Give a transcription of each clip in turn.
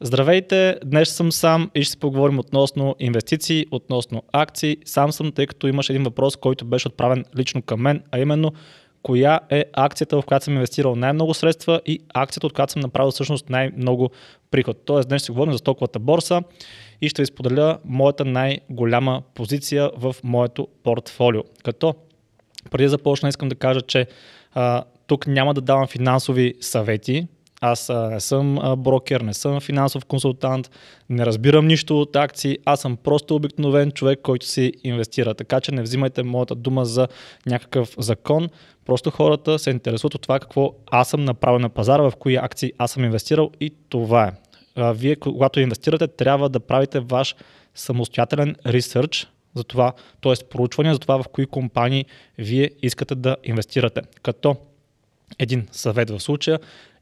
Здравейте, днес съм сам и ще се поговорим относно инвестиции, относно акции. Сам съм, тъй като имаш един въпрос, който беше отправен лично към мен, а именно коя е акцията, в която съм инвестирал най-много средства и акцията, от която съм направил всъщност най-много приход. Тоест днес ще говорим за стоковата борса и ще ви споделя моята най-голяма позиция в моето портфолио. Като преди да започна искам да кажа, че а, тук няма да давам финансови съвети, аз а, не съм а, брокер, не съм финансов консултант, не разбирам нищо от акции, аз съм просто обикновен човек, който си инвестира. Така че не взимайте моята дума за някакъв закон. Просто хората се интересуват от това какво аз съм направил на пазара, в кои акции аз съм инвестирал и това е. А, вие, когато инвестирате, трябва да правите ваш самостоятелен ресърч, за това, т.е. проучване за това в кои компании вие искате да инвестирате. Като един съвет в случая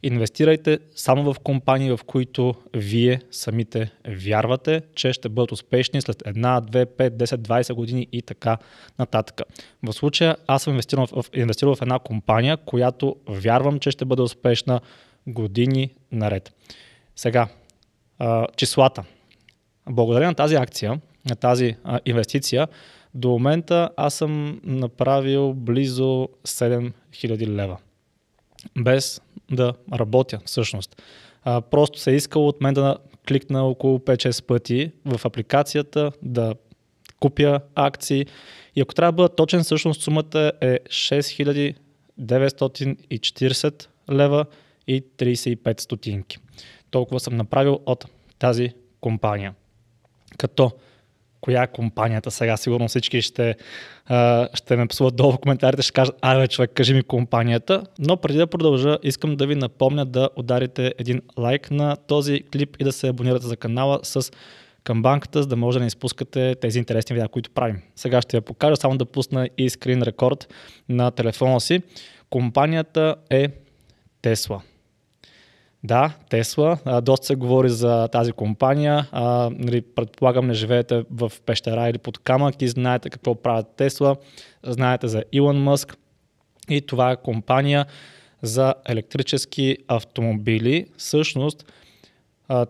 Инвестирайте само в компании, в които вие самите вярвате, че ще бъдат успешни след 1, 2, 5, 10, 20 години и така нататък. В случая аз съм инвестирал в, инвестирал в една компания, която вярвам, че ще бъде успешна години наред. Сега, числата. Благодаря на тази акция, на тази инвестиция, до момента аз съм направил близо 7000 лева. Без да работя всъщност. А, просто се е искало от мен да кликна около 5-6 пъти в апликацията, да купя акции. И ако трябва да бъда точен, всъщност сумата е 6940 лева и 35 стотинки. Толкова съм направил от тази компания. Като коя е компанията сега, сигурно всички ще, ще ме псуват долу в коментарите, ще кажат, бе, човек, кажи ми компанията. Но преди да продължа, искам да ви напомня да ударите един лайк на този клип и да се абонирате за канала с камбанката, за да може да не изпускате тези интересни видеа, които правим. Сега ще ви покажа, само да пусна и скрин рекорд на телефона си. Компанията е Тесла. Да, Тесла. Доста се говори за тази компания. А, нали, предполагам, не живеете в пещера или под камък и знаете какво правят Тесла. Знаете за Илон Мъск. И това е компания за електрически автомобили. Всъщност,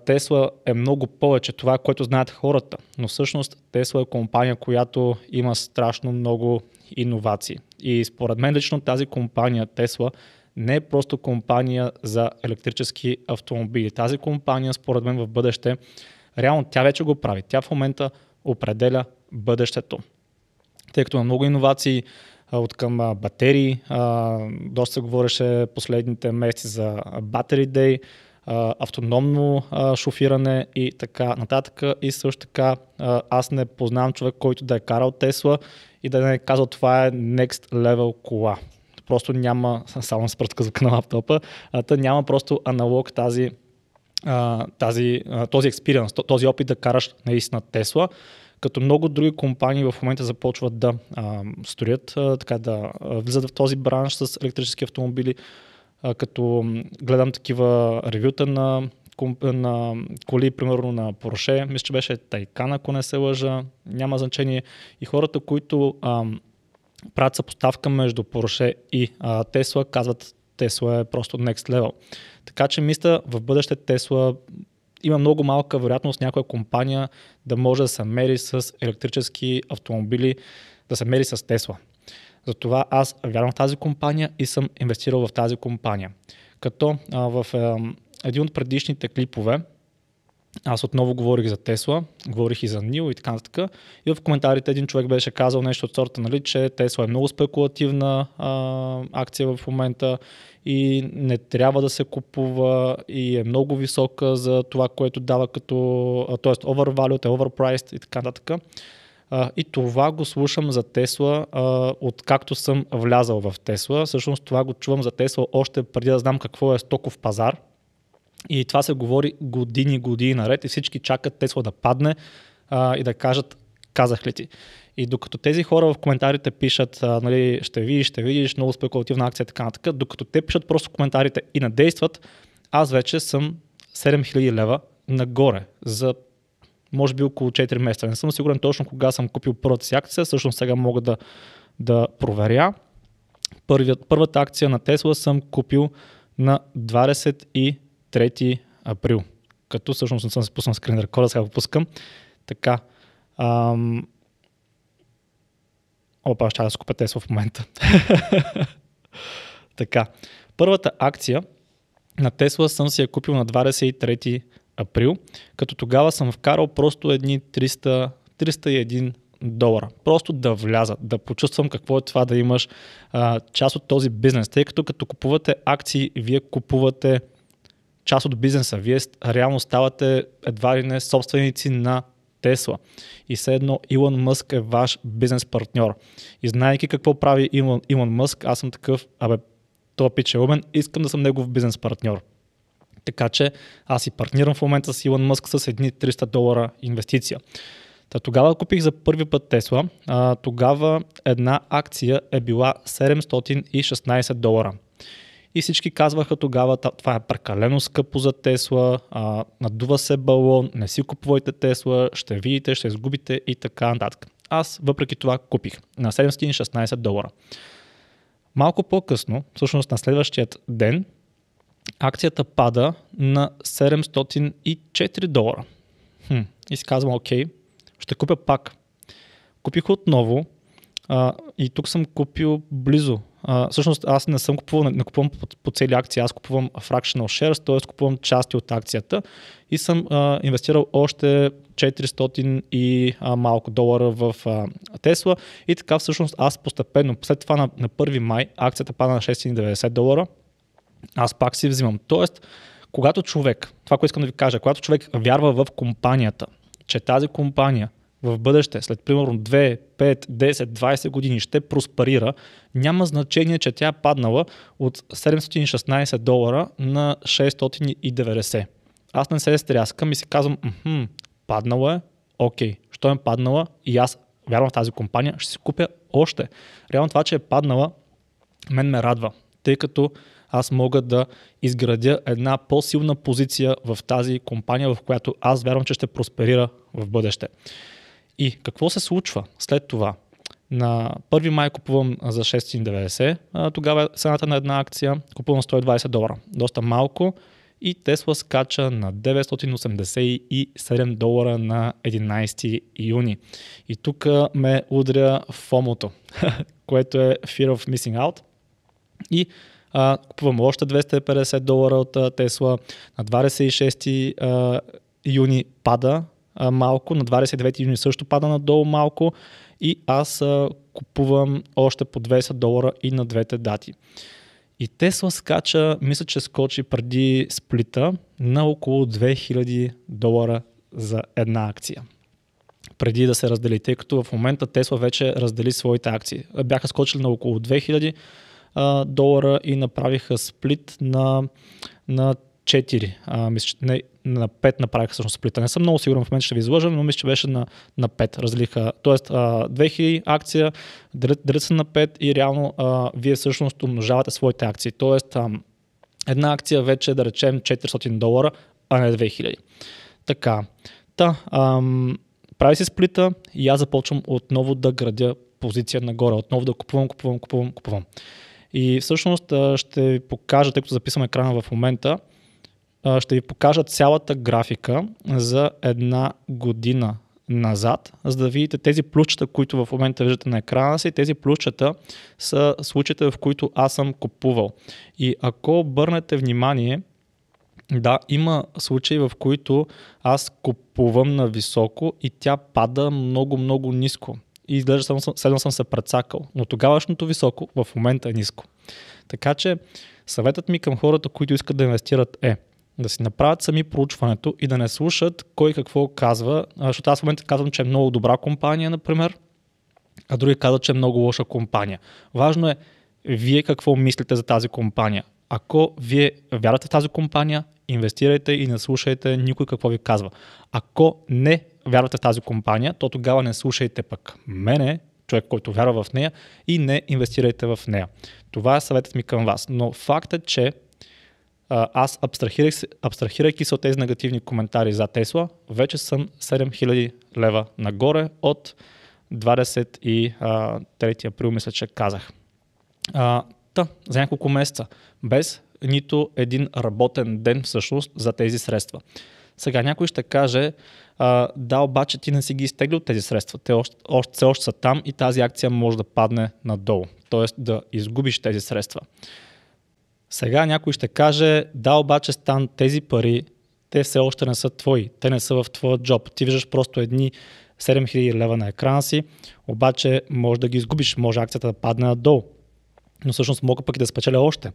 Тесла е много повече това, което знаят хората. Но всъщност Тесла е компания, която има страшно много иновации. И според мен лично тази компания Тесла не е просто компания за електрически автомобили. Тази компания, според мен, в бъдеще, реално тя вече го прави. Тя в момента определя бъдещето. Тъй като има много иновации от към батерии, доста се говореше последните месеци за Battery Day, автономно шофиране и така нататък. И също така аз не познавам човек, който да е карал Тесла и да не е казал това е next level кола просто няма, само с пръсказък на лаптопа, та няма просто аналог тази, тази, този експириенс, този опит да караш наистина Тесла като много други компании в момента започват да а, строят, а, така да а, влизат в този бранш с електрически автомобили, а, като гледам такива ревюта на, на коли, примерно на Porsche, мисля, че беше Тайкан, ако не се лъжа, няма значение. И хората, които а, правят съпоставка между Porsche и а, Tesla, казват Tesla е просто next level. Така че мисля в бъдеще Tesla има много малка вероятност някоя компания да може да се мери с електрически автомобили, да се мери с Тесла. Затова аз вярвам в тази компания и съм инвестирал в тази компания. Като а, в а, един от предишните клипове аз отново говорих за Тесла, говорих и за Нил и така нататък. И в коментарите един човек беше казал нещо от сорта, нали, че Тесла е много спекулативна а, акция в момента и не трябва да се купува и е много висока за това, което дава като, т.е. overvalued, е overpriced и така нататък. и това го слушам за Тесла, откакто съм влязал в Тесла. Всъщност това го чувам за Тесла още преди да знам какво е стоков пазар, и това се говори години, години наред и всички чакат Тесла да падне а, и да кажат, казах ли ти. И докато тези хора в коментарите пишат, а, нали, ще видиш, ще видиш, много спекулативна акция, така нататък, докато те пишат просто коментарите и не действат, аз вече съм 7000 лева нагоре за може би около 4 месеца. Не съм сигурен точно кога съм купил първата си акция, всъщност сега мога да, да проверя. Първият, първата акция на Тесла съм купил на 20 3 април. Като всъщност не съм се пуснал скрин рекорда, сега го пускам. Така. Ам... Опа, ще да скупя Тесла в момента. така. Първата акция на Тесла съм си я купил на 23 април, като тогава съм вкарал просто едни 300, 301 долара. Просто да вляза, да почувствам какво е това да имаш а, част от този бизнес. Тъй като като купувате акции, вие купувате част от бизнеса. Вие реално ставате едва ли не собственици на Тесла. И все едно Илон Мъск е ваш бизнес партньор. И знаеки какво прави Илон, Илон Мъск, аз съм такъв, абе, това пич е умен, искам да съм негов бизнес партньор. Така че аз и партнирам в момента с Илон Мъск с едни 300 долара инвестиция. Та тогава купих за първи път Тесла. А, тогава една акция е била 716 долара и всички казваха тогава, това е прекалено скъпо за Тесла, а, надува се балон, не си купувайте Тесла, ще видите, ще изгубите и така нататък. Аз въпреки това купих на 716 долара. Малко по-късно, всъщност на следващият ден, акцията пада на 704 долара. Хм, и си казвам, окей, ще купя пак. Купих отново а, и тук съм купил близо а, всъщност аз не съм купувал, не, не купувам по, по цели акции, аз купувам fractional shares, т.е. купувам части от акцията и съм а, инвестирал още 400 и а, малко долара в Тесла и така всъщност аз постепенно, след това на, на 1 май акцията пада на 690 долара, аз пак си взимам. Тоест, когато човек, това, което искам да ви кажа, когато човек вярва в компанията, че тази компания в бъдеще, след примерно 2, 5, 10, 20 години ще проспарира, няма значение, че тя е паднала от 716 долара на 690. Аз не се стряскам и си казвам, паднала е, окей, okay. що е паднала и аз вярвам в тази компания, ще си купя още. Реално това, че е паднала, мен ме радва, тъй като аз мога да изградя една по-силна позиция в тази компания, в която аз вярвам, че ще просперира в бъдеще. И какво се случва след това? На 1 май купувам за 690, тогава е цената на една акция, купувам 120 долара. Доста малко и Тесла скача на 987 долара на 11 юни. И тук ме удря фомото, което е Fear of Missing Out. И а, купувам още 250 долара от Тесла. На 26 а, юни пада а, малко, на 29 юни също пада надолу малко и аз а, купувам още по 20 долара и на двете дати. И Тесла скача, мисля, че скочи преди сплита на около 2000 долара за една акция. Преди да се раздели, тъй като в момента Тесла вече раздели своите акции. Бяха скочили на около 2000 долара и направиха сплит на, на 4, а, мисля, не, на 5 направиха всъщност сплита. Не съм много сигурен, в момента ще ви излъжа, но мисля, че беше на, на 5. Разлиха. Тоест, а, 2000 акция, делят, делят се на 5 и реално а, вие всъщност умножавате своите акции. Тоест, а, една акция вече е да речем 400 долара, а не 2000. Така. Та, а, прави се сплита и аз започвам отново да градя позиция нагоре. Отново да купувам, купувам, купувам, купувам. И всъщност ще ви покажа, тъй като записвам екрана в момента, ще ви покажа цялата графика за една година назад, за да видите тези плюсчета, които в момента виждате на екрана си. Тези плюсчета са случаите, в които аз съм купувал. И ако обърнете внимание, да, има случаи, в които аз купувам на високо и тя пада много-много ниско. И изглежда, следно съм се прецакал. Но тогавашното високо в момента е ниско. Така че съветът ми към хората, които искат да инвестират е – да си направят сами проучването и да не слушат кой какво казва, защото аз в момента казвам, че е много добра компания, например, а други казват, че е много лоша компания. Важно е вие какво мислите за тази компания. Ако вие вярвате в тази компания, инвестирайте и не слушайте никой какво ви казва. Ако не вярвате в тази компания, то тогава не слушайте пък мене, човек, който вярва в нея и не инвестирайте в нея. Това е съветът ми към вас. Но фактът, е, че аз абстрахирах, абстрахирайки се от тези негативни коментари за Тесла, вече съм 7000 лева нагоре от 23 април, мисля, че казах. А, та, за няколко месеца, без нито един работен ден всъщност за тези средства. Сега някой ще каже, а, да, обаче ти не си ги изтеглил тези средства. Те още, още, все още са там и тази акция може да падне надолу. т.е. да изгубиш тези средства. Сега някой ще каже, да, обаче стан тези пари, те все още не са твои, те не са в твоя джоб. Ти виждаш просто едни 7000 лева на екрана си, обаче може да ги изгубиш, може акцията да падне надолу. Но всъщност мога пък и да спечеля още.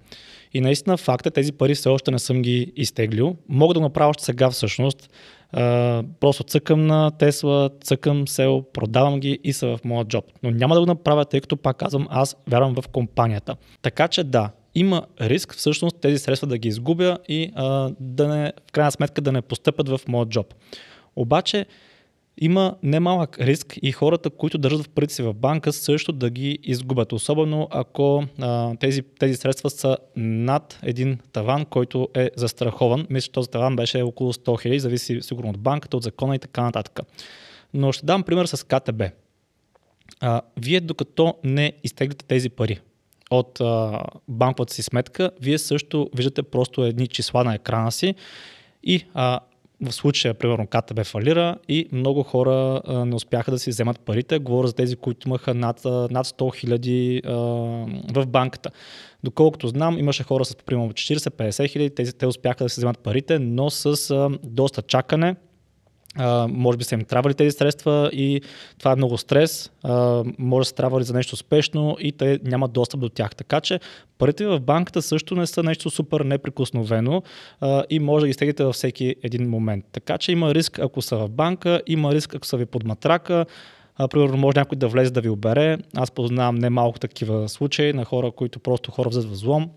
И наистина факт е, тези пари все още не съм ги изтеглил. Мога да го направя още сега всъщност. просто цъкам на Тесла, цъкам сел, продавам ги и са в моя джоб. Но няма да го направя, тъй като пак казвам, аз вярвам в компанията. Така че да, има риск всъщност тези средства да ги изгубя и а, да не, в крайна сметка да не постъпят в моят джоб. Обаче има немалък риск и хората, които държат в парите си в банка, също да ги изгубят. Особено ако а, тези, тези средства са над един таван, който е застрахован. Мисля, че този таван беше около 100 000, зависи сигурно от банката, от закона и така нататък. Но ще дам пример с КТБ. А, вие докато не изтеглите тези пари, от а, банковата си сметка, вие също виждате просто едни числа на екрана си и а, в случая, примерно, КТБ фалира и много хора а, не успяха да си вземат парите. Говоря за тези, които имаха над, над 100 хиляди в банката. Доколкото знам, имаше хора с примерно 40-50 хиляди, те успяха да си вземат парите, но с а, доста чакане а, може би са им трябвали тези средства и това е много стрес, а, може да са трябвали за нещо спешно и те нямат достъп до тях. Така че парите в банката също не са нещо супер неприкосновено а, и може да ги стегнете във всеки един момент. Така че има риск, ако са в банка, има риск, ако са ви под матрака, а, примерно може някой да влезе да ви обере. Аз познавам немалко такива случаи на хора, които просто хора взят в злом,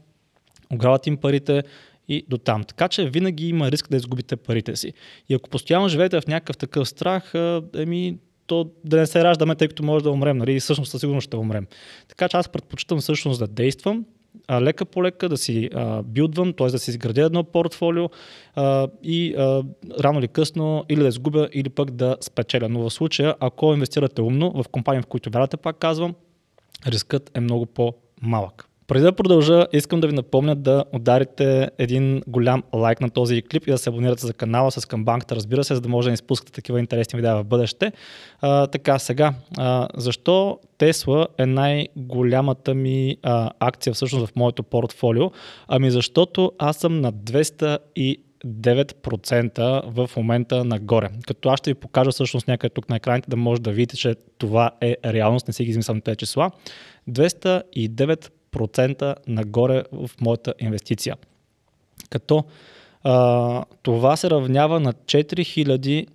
ограват им парите, и до там. Така че винаги има риск да изгубите парите си. И ако постоянно живеете в някакъв такъв страх, еми, то да не се раждаме, тъй като може да умрем, нали? И всъщност със сигурност ще умрем. Така че аз предпочитам всъщност да действам, а, лека по лека да си а, билдвам, т.е. да си изградя едно портфолио а, и а, рано или късно или да изгубя, или пък да спечеля. Но в случая, ако инвестирате умно в компании, в които вярвате, пак казвам, рискът е много по-малък. Преди да продължа, искам да ви напомня да ударите един голям лайк на този клип и да се абонирате за канала с камбанката, разбира се, за да може да не изпускате такива интересни видеа в бъдеще. А, така, сега, а, защо Тесла е най-голямата ми а, акция всъщност в моето портфолио? Ами защото аз съм на 200 9% в момента нагоре. Като аз ще ви покажа всъщност някъде тук на екраните да може да видите, че това е реалност, не си ги измислям тези числа. 209% 30% нагоре в моята инвестиция. Като а, това се равнява на 4002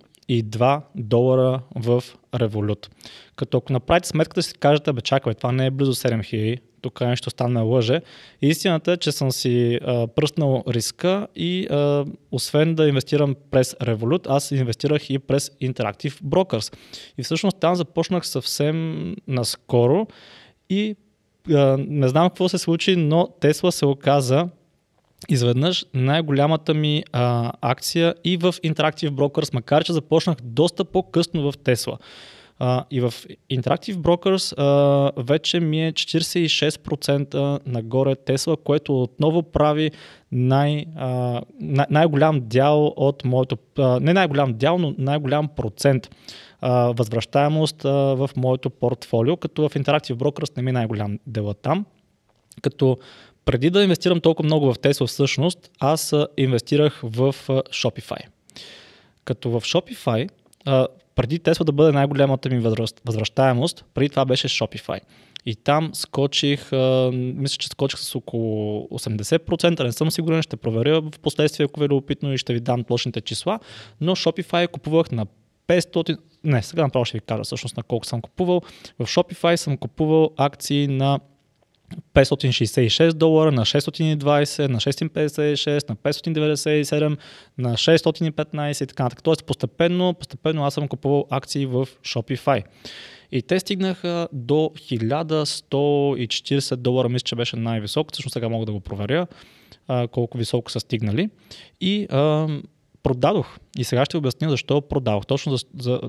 долара в револют. Като ако направите сметката си кажете, бе чакай, това не е близо 7000, тук нещо стана лъже. Истината е, че съм си а, пръснал риска и а, освен да инвестирам през Revolut, аз инвестирах и през Interactive Brokers. И всъщност там започнах съвсем наскоро и не знам какво се случи, но Тесла се оказа изведнъж най-голямата ми а, акция и в Interactive Brokers, макар че започнах доста по-късно в Тесла. и в Interactive Brokers а, вече ми е 46% нагоре Тесла, което отново прави най, а, най- най-голям дял от моето... А, не най-голям дял, но най-голям процент а, възвръщаемост а, в моето портфолио, като в Interactive Brokers не ми е най-голям дела там. Като преди да инвестирам толкова много в Tesla всъщност, аз инвестирах в Shopify. Като в Shopify, а, преди Tesla да бъде най-голямата ми възвръщаемост, преди това беше Shopify. И там скочих, а, мисля, че скочих с около 80%, не съм сигурен, ще проверя в последствие, ако ви е любопитно и ще ви дам точните числа, но Shopify купувах на 500, не, сега направо ще ви кажа всъщност на колко съм купувал. В Shopify съм купувал акции на 566 долара, на 620, на 656, на 597, на 615 и така нататък. Тоест постепенно, постепенно аз съм купувал акции в Shopify. И те стигнаха до 1140 долара, мисля, че беше най-високо. Всъщност сега мога да го проверя колко високо са стигнали. И продадох. И сега ще обясня защо продадох. Точно, за, за,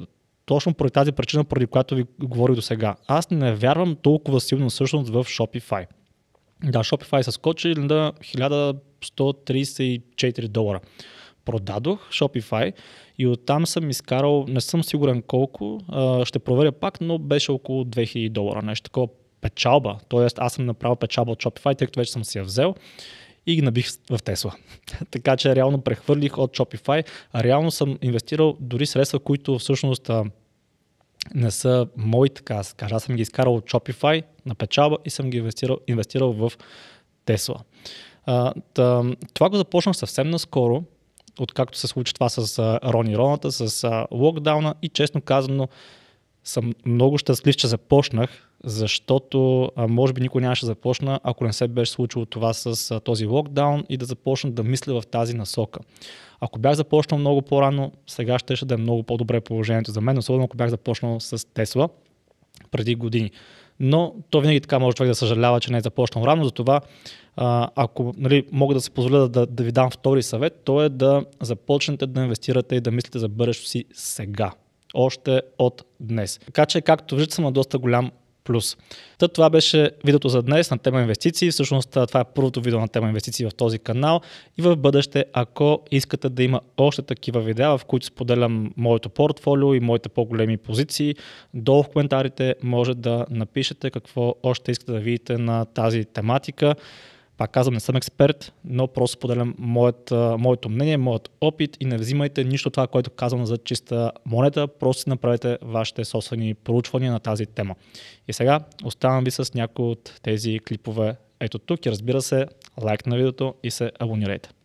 точно поради тази причина, поради която ви говорих до сега. Аз не вярвам толкова силно всъщност в Shopify. Да, Shopify са скочили на 1134 долара. Продадох Shopify и оттам съм изкарал, не съм сигурен колко, ще проверя пак, но беше около 2000 долара, нещо такова печалба. т.е. аз съм направил печалба от Shopify, тъй като вече съм си я взел и ги набих в Тесла. така че реално прехвърлих от Shopify, а реално съм инвестирал дори средства, които всъщност а, не са мои, така да кажа. Аз съм ги изкарал от Shopify на печалба и съм ги инвестирал, инвестирал в Тесла. това го започнах съвсем наскоро, откакто се случи това с а, Рони Роната, с локдауна и честно казано съм много щастлив, че започнах, защото а, може би никой нямаше да започна, ако не се беше случило това с а, този локдаун и да започна да мисля в тази насока. Ако бях започнал много по-рано, сега ще, ще да е много по-добре положението за мен, особено ако бях започнал с Тесла преди години. Но то винаги така може човек да съжалява, че не е започнал рано, затова а, ако нали, мога да се позволя да, да, да ви дам втори съвет, то е да започнете да инвестирате и да мислите за бъдещето си сега още от днес. Така че, както виждате, съм на доста голям плюс. Та това беше видеото за днес на тема инвестиции. Всъщност това е първото видео на тема инвестиции в този канал и в бъдеще, ако искате да има още такива видеа, в които споделям моето портфолио и моите по-големи позиции, долу в коментарите може да напишете какво още искате да видите на тази тематика. Пак казвам, не съм експерт, но просто поделям моят, моето мнение, моят опит и не взимайте нищо това, което казвам за чиста монета, просто си направете вашите собствени проучвания на тази тема. И сега оставам ви с някои от тези клипове ето тук и разбира се, лайк на видеото и се абонирайте.